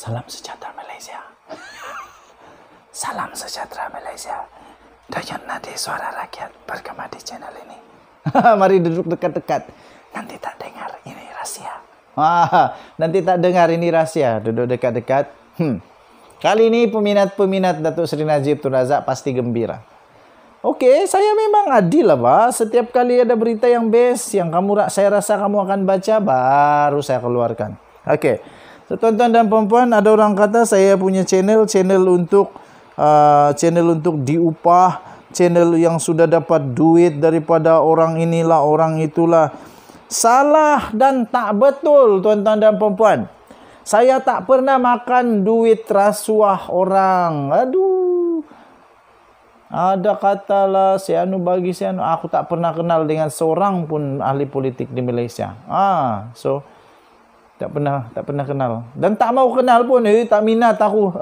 Salam sejahtera Malaysia. Salam sejahtera Malaysia. Dayan nanti suara rakyat bergema di channel ini. Mari duduk dekat-dekat. Nanti tak dengar ini rahasia. Wah, nanti tak dengar ini rahasia. Duduk dekat-dekat. Hmm. Kali ini peminat-peminat Datuk Seri Najib Tun Razak pasti gembira. Oke, okay, saya memang adil lah, Pak. Setiap kali ada berita yang best, yang kamu saya rasa kamu akan baca, baru saya keluarkan. Oke, okay. tuan-tuan dan puan-puan ada orang kata saya punya channel channel untuk uh, channel untuk diupah channel yang sudah dapat duit daripada orang inilah orang itulah salah dan tak betul tuan-tuan dan puan-puan saya tak pernah makan duit rasuah orang aduh ada katalah si anu bagi si anu aku tak pernah kenal dengan seorang pun ahli politik di Malaysia ah so tak pernah, tak pernah kenal. Dan tak mau kenal pun, eh, tak minat aku.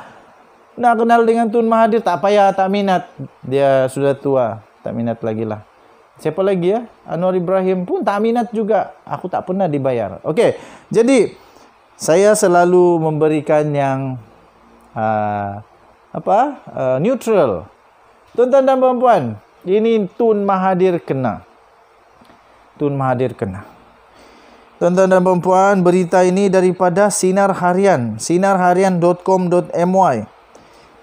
Nak kenal dengan Tun Mahathir, tak payah, tak minat. Dia sudah tua, tak minat lagi lah. Siapa lagi ya? Anwar Ibrahim pun tak minat juga. Aku tak pernah dibayar. Okey, jadi saya selalu memberikan yang uh, apa uh, neutral. Tuan-tuan dan puan-puan, ini Tun Mahathir kena. Tun Mahathir kena. Tuan-tuan dan perempuan, berita ini daripada Sinar Harian, sinarharian.com.my.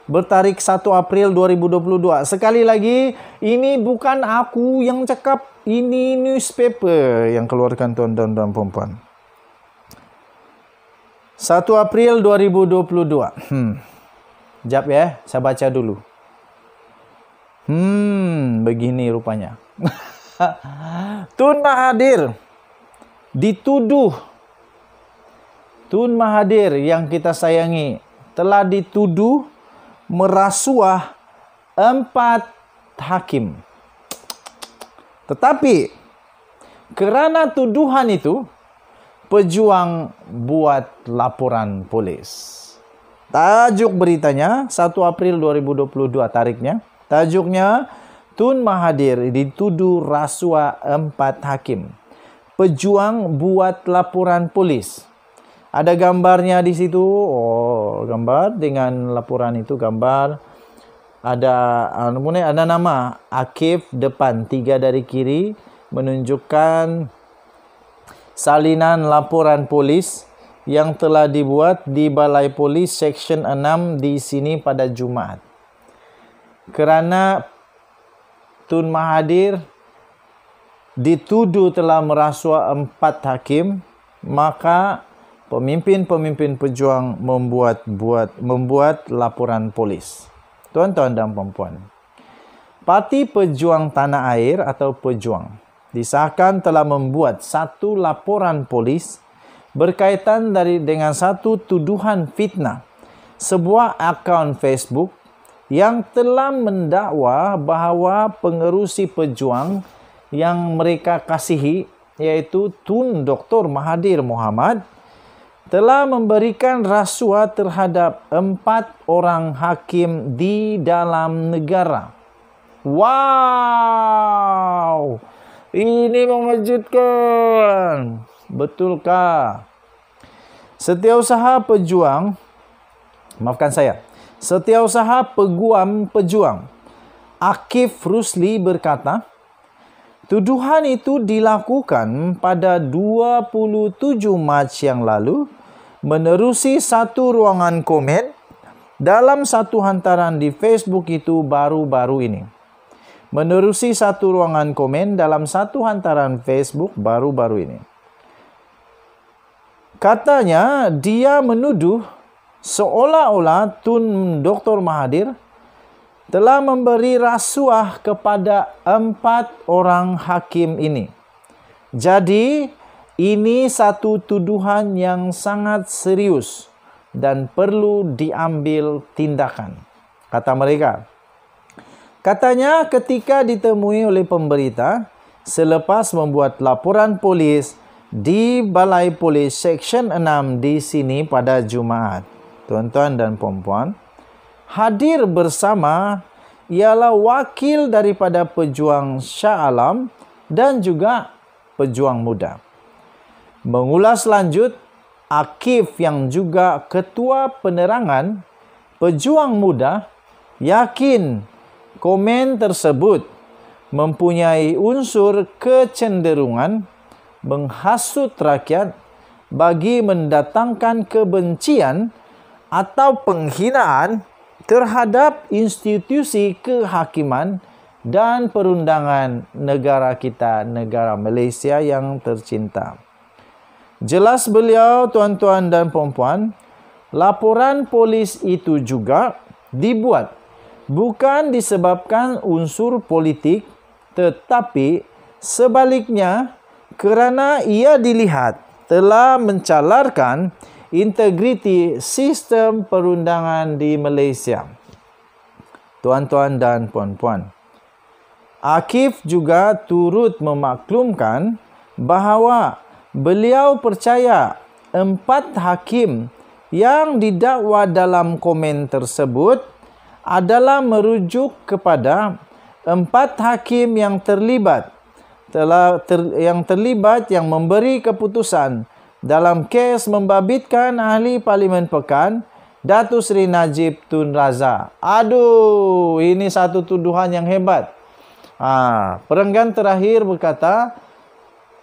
Bertarik 1 April 2022. Sekali lagi, ini bukan aku yang cakap, ini newspaper yang keluarkan tuan-tuan dan perempuan. 1 April 2022. Hmm. Jap ya, saya baca dulu. Hmm, begini rupanya. Tun hadir dituduh Tun Mahathir yang kita sayangi telah dituduh merasuah empat hakim. Tetapi kerana tuduhan itu pejuang buat laporan polis. Tajuk beritanya 1 April 2022 tariknya. Tajuknya Tun Mahathir dituduh rasuah empat hakim pejuang buat laporan polis. Ada gambarnya di situ. Oh, gambar dengan laporan itu gambar ada namanya? ada nama Akif depan tiga dari kiri menunjukkan salinan laporan polis yang telah dibuat di Balai Polis Section 6 di sini pada Jumaat. Kerana Tun Mahathir dituduh telah merasuah empat hakim, maka pemimpin-pemimpin pejuang membuat buat membuat laporan polis. Tuan-tuan dan puan-puan, Parti Pejuang Tanah Air atau Pejuang disahkan telah membuat satu laporan polis berkaitan dari dengan satu tuduhan fitnah sebuah akaun Facebook yang telah mendakwa bahawa pengerusi pejuang yang mereka kasihi yaitu Tun Dr. Mahathir Muhammad telah memberikan rasuah terhadap empat orang hakim di dalam negara. Wow, ini mengejutkan. Betulkah? Setiausaha pejuang, maafkan saya, setiausaha peguam pejuang, Akif Rusli berkata, Tuduhan itu dilakukan pada 27 Mac yang lalu menerusi satu ruangan komen dalam satu hantaran di Facebook itu baru-baru ini. Menerusi satu ruangan komen dalam satu hantaran Facebook baru-baru ini. Katanya dia menuduh seolah-olah Tun Dr. Mahathir telah memberi rasuah kepada empat orang hakim ini. Jadi, ini satu tuduhan yang sangat serius dan perlu diambil tindakan, kata mereka. Katanya, ketika ditemui oleh pemberita selepas membuat laporan polis di Balai Polis Section 6 di sini pada Jumaat, tuan-tuan dan puan-puan hadir bersama ialah wakil daripada pejuang Shah Alam dan juga pejuang muda. Mengulas lanjut, Akif yang juga ketua penerangan pejuang muda yakin komen tersebut mempunyai unsur kecenderungan menghasut rakyat bagi mendatangkan kebencian atau penghinaan terhadap institusi kehakiman dan perundangan negara kita, negara Malaysia yang tercinta. Jelas beliau, tuan-tuan dan puan-puan, laporan polis itu juga dibuat bukan disebabkan unsur politik tetapi sebaliknya kerana ia dilihat telah mencalarkan integriti sistem perundangan di Malaysia. Tuan-tuan dan puan-puan, Akif juga turut memaklumkan bahawa beliau percaya empat hakim yang didakwa dalam komen tersebut adalah merujuk kepada empat hakim yang terlibat telah ter, yang terlibat yang memberi keputusan dalam kes membabitkan ahli parlimen pekan Datu Sri Najib Tun Raza. Aduh, ini satu tuduhan yang hebat. Ah, perenggan terakhir berkata,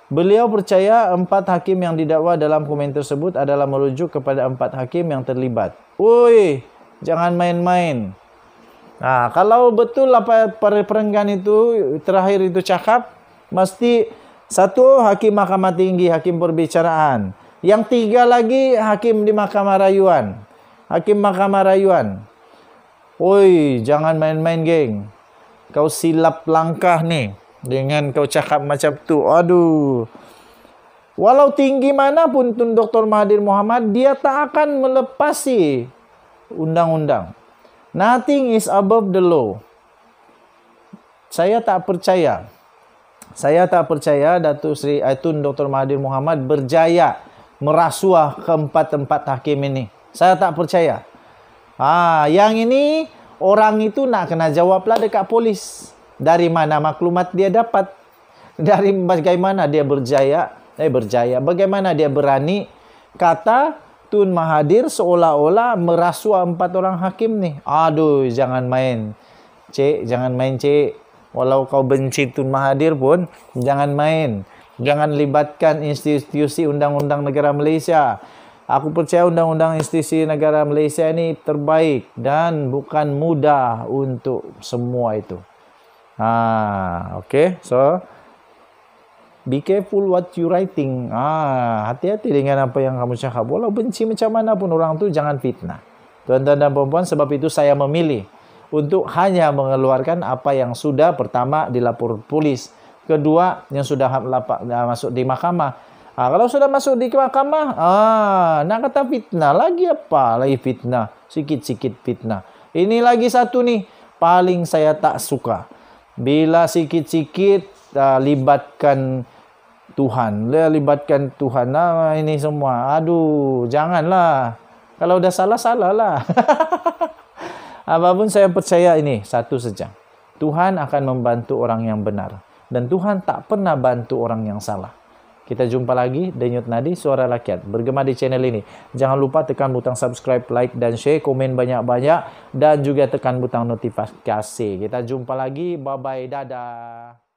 beliau percaya empat hakim yang didakwa dalam komen tersebut adalah merujuk kepada empat hakim yang terlibat. Woi, jangan main-main. Nah, kalau betul apa perenggan itu terakhir itu cakap, mesti Satu, Hakim Mahkamah Tinggi, Hakim Perbicaraan. Yang tiga lagi, Hakim di Mahkamah Rayuan. Hakim Mahkamah Rayuan. Oi, jangan main-main, geng. Kau silap langkah ni dengan kau cakap macam tu. Aduh. Walau tinggi mana pun Tun Dr. Mahathir Muhammad, dia tak akan melepasi undang-undang. Nothing is above the law. Saya tak percaya. Saya tak percaya. Saya tak percaya Datuk Seri Aitun Dr. Mahathir Mohamad berjaya merasuah keempat-empat hakim ini. Saya tak percaya. Ah, yang ini orang itu nak kena jawablah dekat polis. Dari mana maklumat dia dapat? Dari bagaimana dia berjaya? Eh berjaya. Bagaimana dia berani kata Tun Mahathir seolah-olah merasuah empat orang hakim nih. Aduh, jangan main. c, jangan main, c. Walau kau benci Tun Mahathir pun, jangan main. Jangan libatkan institusi undang-undang negara Malaysia. Aku percaya undang-undang institusi negara Malaysia ini terbaik dan bukan mudah untuk semua itu. Ah, oke, So, be careful what you writing. Ah, hati-hati dengan apa yang kamu cakap. Walau benci macam mana pun orang tu jangan fitnah. Tuan-tuan dan perempuan, sebab itu saya memilih untuk hanya mengeluarkan apa yang sudah pertama dilapor polis, kedua yang sudah masuk di mahkamah. Ah, kalau sudah masuk di mahkamah, ah, nak kata fitnah lagi apa? Lagi fitnah, sikit-sikit fitnah. Ini lagi satu nih, paling saya tak suka. Bila sikit-sikit ah, libatkan Tuhan, dia libatkan Tuhan. Nah, ini semua. Aduh, janganlah. Kalau udah salah, salah lah. Apapun saya percaya ini satu saja. Tuhan akan membantu orang yang benar dan Tuhan tak pernah bantu orang yang salah. Kita jumpa lagi Denyut Nadi Suara Rakyat bergema di channel ini. Jangan lupa tekan butang subscribe, like dan share, komen banyak-banyak dan juga tekan butang notifikasi. Kita jumpa lagi. Bye bye. Dadah.